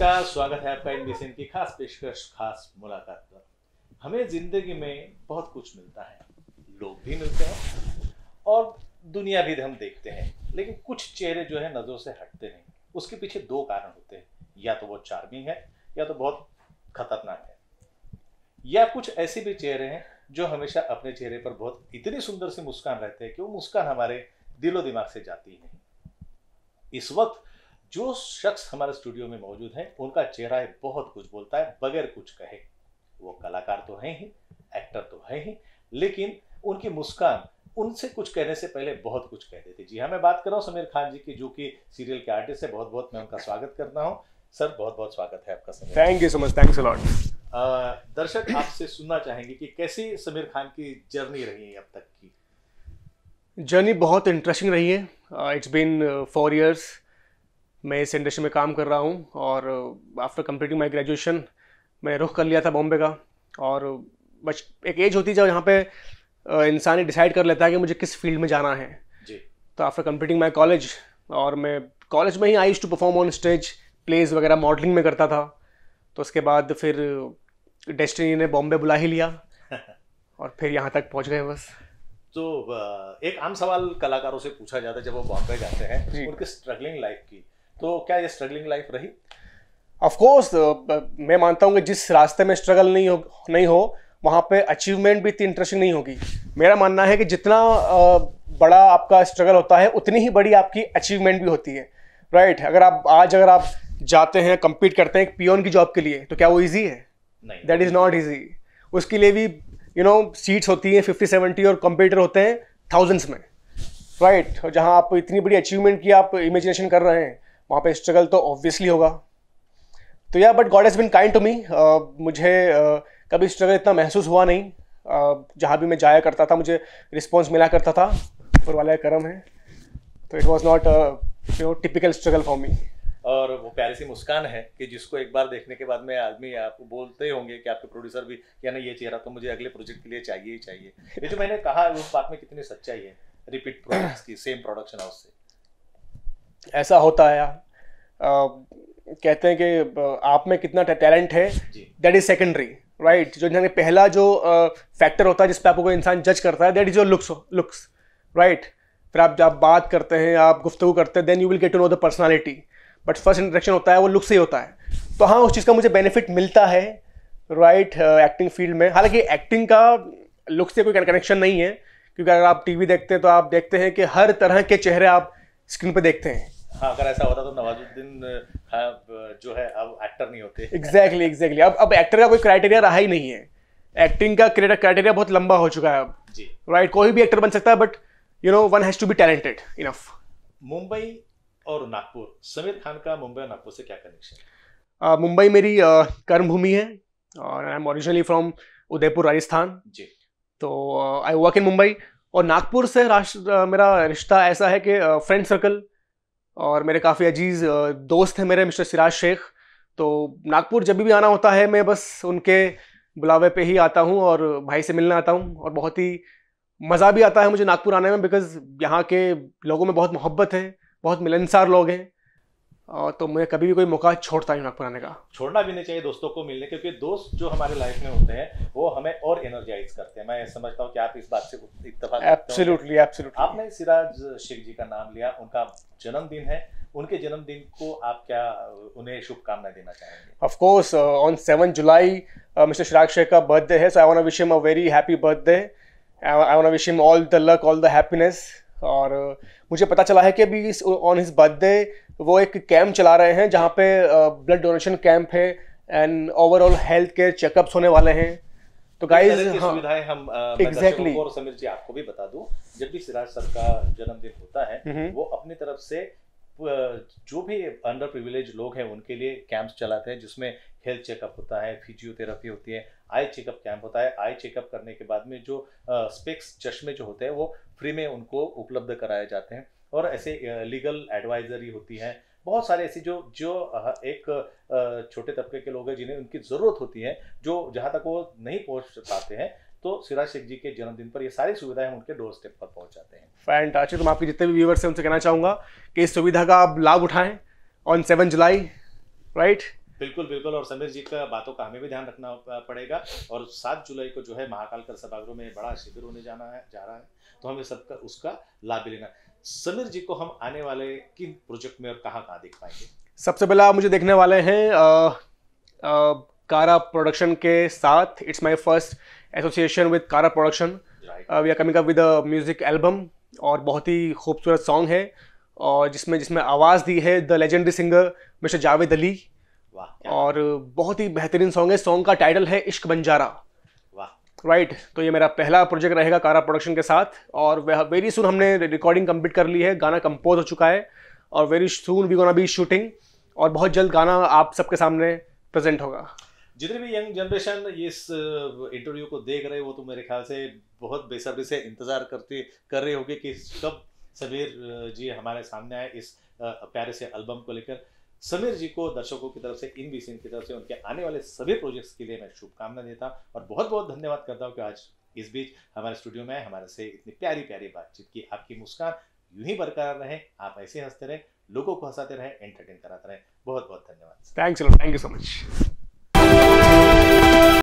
नमस्कार स्वागत है आपका इंडी सिंह की खास पेशकश खास मुलाकात पर हमें जिंदगी में बहुत कुछ मिलता है लोग भी मिलते हैं और दुनिया भी हम देखते हैं लेकिन कुछ चेहरे जो है नज़रों से हटते नहीं उसके पीछे दो कारण होते हैं या तो वो चार्मिंग है या तो बहुत खतरनाक है या कुछ ऐसे भी चेहरे हैं जो हमेशा अपने चेहरे पर बहुत इतनी सुंदर सी मुस्कान रहते हैं कि वो मुस्कान हमारे दिलो दिमाग से जाती ही नहीं इस वक्त जो शख्स हमारे स्टूडियो में मौजूद हैं उनका चेहरा बहुत कुछ बोलता है बगैर कुछ कहे वो कलाकार तो हैं ही एक्टर तो हैं ही लेकिन उनकी मुस्कान उनसे कुछ कहने से पहले बहुत कुछ कह देती जी हाँ मैं बात कर रहा हूँ समीर खान जी की जो कि सीरियल के आर्टिस्ट है बहुत बहुत मैं उनका स्वागत करता हूँ सर बहुत बहुत स्वागत है आपका Sameer thank you so much thanks a lot दर्शक आपसे सुनना चाहेंगे कि कैसी समीर खान की जर्नी रही है अब तक की जर्नी बहुत इंटरेस्टिंग रही है इट्स बीन फोर ईयर्स मैं इस इंडस्ट्री में काम कर रहा हूँ और आफ्टर कम्प्लीटिंग माई ग्रेजुएशन मैंने रुख कर लिया था बॉम्बे का और बच एक एज होती है जब यहाँ पे इंसान डिसाइड कर लेता है कि मुझे किस फील्ड में जाना है जी तो आफ्टर कम्प्लीटिंग माई कॉलेज और मैं कॉलेज में ही I to perform on stage plays वगैरह मॉडलिंग में करता था तो उसके बाद फिर डेस्टिनी ने बॉम्बे बुला ही लिया और फिर यहाँ तक पहुँच गए बस तो एक आम सवाल कलाकारों से पूछा जाता है जब वो बॉम्बे जाते हैं उनकी स्ट्रगलिंग लाइफ की तो क्या ये स्ट्रगलिंग लाइफ रही ऑफकोर्स uh, uh, मैं मानता हूँ कि जिस रास्ते में स्ट्रगल नहीं हो नहीं हो वहाँ पे अचीवमेंट भी इतनी इंटरेस्टिंग नहीं होगी मेरा मानना है कि जितना uh, बड़ा आपका स्ट्रगल होता है उतनी ही बड़ी आपकी अचीवमेंट भी होती है राइट right? अगर आप आज अगर आप जाते हैं कम्पीट करते हैं पीओन पियोन की जॉब के लिए तो क्या वो ईजी है नहीं दैट इज़ नॉट ईजी उसके लिए भी यू नो सीट्स होती हैं फिफ्टी सेवेंटी और कंप्यूटर होते हैं थाउजेंड्स में राइट right? जहाँ आप इतनी बड़ी अचीवमेंट की आप इमेजिनेशन कर रहे हैं वहाँ पे स्ट्रगल तो ऑब्वियसली होगा तो या but God has been kind to me मुझे uh, कभी स्ट्रगल इतना महसूस हुआ नहीं uh, जहाँ भी मैं जाया करता था मुझे रिस्पॉन्स मिला करता था और वाला करम है तो it was not you typical struggle for me और वो प्यारी सी मुस्कान है कि जिसको एक बार देखने के बाद में आदमी आपको बोलते ही होंगे कि आपके प्रोड्यूसर भी या ना ये चेहरा तो मुझे अगले प्रोजेक्ट के लिए चाहिए ही चाहिए ये जो मैंने कहा उस बात में कितनी सच्चाई है रिपीट प्रोडक्ट्स की सेम प्रोडक्शन हाउस से ऐसा होता है यार कहते हैं कि आप में कितना टैलेंट है दैट इज सेकेंडरी राइट जो जाने पहला जो फैक्टर होता है जिस पर आपको इंसान जज करता है that is your looks looks right फिर आप जब बात करते हैं आप गुफ्तु करते हैं then you will get to know the personality but first interaction होता है वो लुक से ही होता है तो हाँ उस चीज़ का मुझे बेनिफिट मिलता है राइट एक्टिंग फील्ड में हालांकि एक्टिंग का लुक से कोई कनेक्शन नहीं है क्योंकि अगर आप टीवी देखते हैं तो आप देखते हैं कि हर तरह के चेहरे आप स्क्रीन पर देखते हैं हाँ अगर ऐसा होता तो नवाजुद्दीन जो है अब एक्टर नहीं होते एग्जैक्टली एग्जैक्टली अब अब एक्टर का कोई क्राइटेरिया रहा ही नहीं है एक्टिंग का क्राइटेरिया बहुत लंबा हो चुका है अब जी राइट कोई भी एक्टर बन सकता है but you know one has to be talented enough Mumbai और नागपुर समीर खान का मुंबई और नागपुर से क्या कनेक्शन मुंबई मेरी कर्मभूमि है और I am originally from Udaipur Rajasthan जी तो आई वर्क इन मुंबई और नागपुर से राष्ट्र मेरा रिश्ता ऐसा है कि फ्रेंड सर्कल और मेरे काफ़ी अजीज़ दोस्त हैं मेरे मिस्टर सिराज शेख तो नागपुर जब भी आना होता है मैं बस उनके बुलावे पे ही आता हूँ और भाई से मिलने आता हूँ और बहुत ही मज़ा भी आता है मुझे नागपुर आने में बिकॉज़ यहाँ के लोगों में बहुत मोहब्बत है बहुत मिलनसार लोग हैं तो मुझे कभी भी कोई मौका छोड़ता नहीं नागपुर आने का छोड़ना भी नहीं चाहिए दोस्तों को मिलने क्योंकि दोस्त जो हमारे लाइफ में होते हैं वो हमें और एनर्जाइज करते हैं मैं समझता हूँ कि आप इस बात से इतफाक एब्सोल्युटली एब्सोल्युटली आपने सिराज शेख जी का नाम लिया उनका जन्मदिन है उनके जन्मदिन को आप क्या उन्हें शुभकामनाएं देना चाहेंगे of course on seven July mister Chirag Sheikh का बर्थडे है so I want wish him a very happy birthday I want wish him all the luck all the happiness और uh, मुझे पता चला है कि अभी ऑन हिज बर्थडे वो एक कैंप चला रहे हैं जहाँ पे ब्लड डोनेशन कैंप है and overall health care checkups होने वाले हैं तो गाइस हाँ, सुविधाएं हम एग्जैक्टली exactly. और समीर जी आपको भी बता दूं जब भी सिराज सर का जन्मदिन होता है हम्म हम्म। वो अपनी तरफ से जो भी अंडर प्रिविलेज लोग हैं उनके लिए कैंप्स चलाते हैं जिसमें हेल्थ चेकअप होता है फिजियोथेरेपी होती है आई चेकअप कैंप होता है आई चेकअप करने के बाद में जो स्पेक्स चश्मे जो होते हैं वो फ्री में उनको उपलब्ध कराए जाते हैं और ऐसे लीगल एडवाइजरी होती हैं बहुत सारे ऐसी जो जो एक छोटे तबके के लोग हैं जिन्हें उनकी ज़रूरत होती है जो जहाँ तक वो नहीं पहुँच पाते हैं तो सिराज शेख जी के जन्मदिन पर ये सारी सुविधाएं उनके डोर स्टेप पर पहुंचाते हैं फैंटास्टिक तो मैं आपके जितने भी व्यूवर्स हैं उनसे कहना चाहूँगा कि इस सुविधा का आप लाभ उठाएं ऑन सेवन जुलाई राइट बिल्कुल बिल्कुल और समीर जी का बातों का हमें भी ध्यान रखना पड़ेगा और सात जुलाई को जो है महाकाल कर सभागृह में बड़ा शिविर होने जाना है जा रहा है तो हमें सबका उसका लाभ लेना है समीर जी को हम आने वाले किन प्रोजेक्ट में और कहाँ कहाँ देख पाएंगे सबसे पहले आप मुझे देखने वाले हैं कारा प्रोडक्शन के साथ it's my first association with Kara production we are coming up with music album और बहुत ही खूबसूरत सॉन्ग है और जिसमें जिसमें आवाज़ दी है the legendary singer mister Javed Ali और बहुत ही बेहतरीन सॉन्ग है सॉन्ग का टाइटल है इश्क बंजारा राइट right, तो ये मेरा पहला प्रोजेक्ट रहेगा कारा प्रोडक्शन के साथ और वेरी सुन हमने रिकॉर्डिंग कंप्लीट कर ली है गाना कंपोज हो चुका है और very soon we gonna be shooting और बहुत जल्द गाना आप सबके सामने प्रेजेंट होगा जितने भी यंग जनरेशन इस इंटरव्यू uh, को देख रहे वो तो मेरे ख्याल से बहुत बेसब्री से इंतज़ार करते कर रहे होंगे कि कब समीर uh, जी हमारे सामने आए इस uh, प्यारे से एल्बम को लेकर समीर जी को दर्शकों की तरफ से इन बी की तरफ से उनके आने वाले सभी प्रोजेक्ट्स के लिए मैं शुभकामना देता और बहुत बहुत धन्यवाद करता हूँ कि आज इस बीच हमारे स्टूडियो में हमारे से इतनी प्यारी प्यारी बातचीत की आपकी मुस्कान यूं ही बरकरार रहे आप ऐसे हंसते रहे लोगों को हंसाते रहे एंटरटेन कराते रहे बहुत बहुत धन्यवाद थैंक यू सो मच